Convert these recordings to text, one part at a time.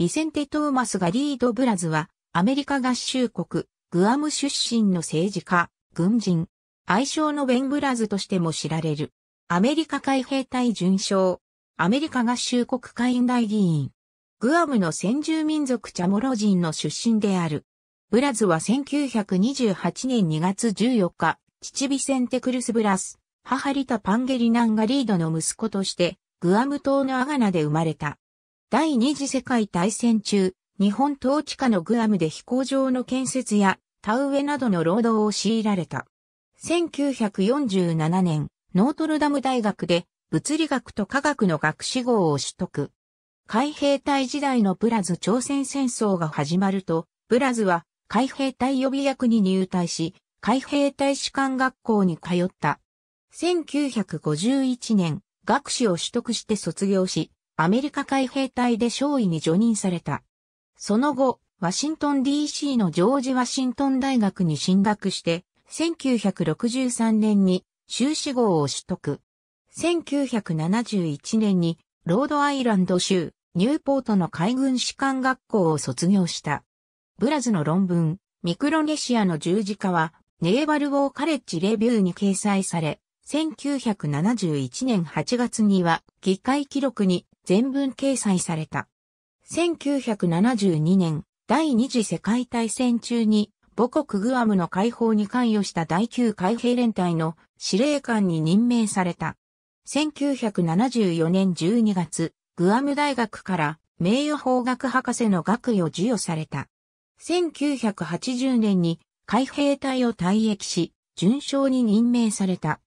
ビセンテ・トーマス・ガリード・ブラズは、アメリカ合衆国、グアム出身の政治家、軍人、愛称のベン・ブラズとしても知られる。アメリカ海兵隊巡将、アメリカ合衆国会員大議員、グアムの先住民族チャモロ人の出身である。ブラズは1928年2月14日、父ビセンテ・クルス・ブラス、母リタ・パンゲリナン・ガリードの息子として、グアム島のアガナで生まれた。第二次世界大戦中、日本統治下のグアムで飛行場の建設や田植えなどの労働を強いられた。1947年、ノートルダム大学で物理学と科学の学士号を取得。海兵隊時代のブラズ朝鮮戦争が始まると、ブラズは海兵隊予備役に入隊し、海兵隊士官学校に通った。1951年、学士を取得して卒業し、アメリカ海兵隊で少尉に除任された。その後、ワシントン DC のジョージ・ワシントン大学に進学して、1963年に修士号を取得。1971年にロードアイランド州ニューポートの海軍士官学校を卒業した。ブラズの論文、ミクロネシアの十字架は、ネーバル・ウォー・カレッジ・レビューに掲載され、1971年8月には議会記録に全文掲載された。1972年、第二次世界大戦中に母国グアムの解放に関与した第9海兵連隊の司令官に任命された。1974年12月、グアム大学から名誉法学博士の学位を授与された。1980年に海兵隊を退役し、順将に任命された。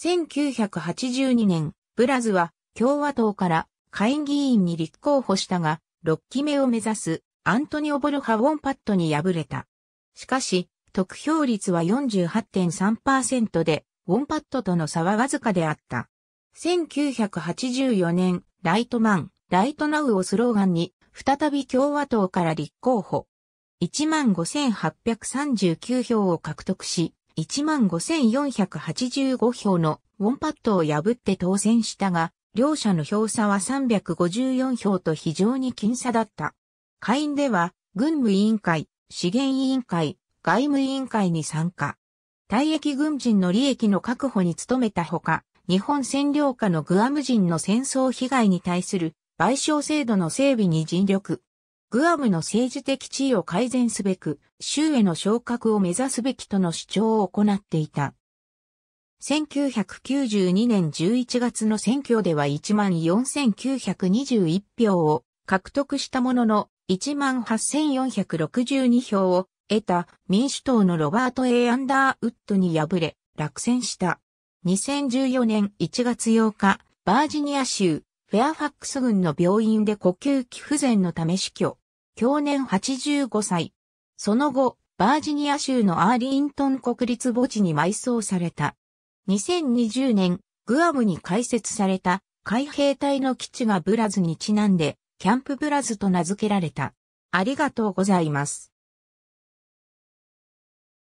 1982年、ブラズは共和党から下院議員に立候補したが、6期目を目指すアントニオ・ボルハ・ウォンパットに敗れた。しかし、得票率は48.3%で、ウォンパットとの差はわずかであった。1984年、ライトマン、ライトナウをスローガンに、再び共和党から立候補。15,839票を獲得し、15,485票のウォンパットを破って当選したが、両者の票差は354票と非常に僅差だった。下院では、軍務委員会、資源委員会、外務委員会に参加。退役軍人の利益の確保に努めたほか、日本占領下のグアム人の戦争被害に対する賠償制度の整備に尽力。グアムの政治的地位を改善すべく、州への昇格を目指すべきとの主張を行っていた。1992年11月の選挙では14,921票を獲得したものの18,462票を得た民主党のロバート・ A・ アンダーウッドに敗れ落選した。2014年1月8日、バージニア州フェアファックス郡の病院で呼吸器不全のため死去。去年85歳。その後、バージニア州のアーリントン国立墓地に埋葬された。2020年、グアムに開設された海兵隊の基地がブラズにちなんで、キャンプブラズと名付けられた。ありがとうございます。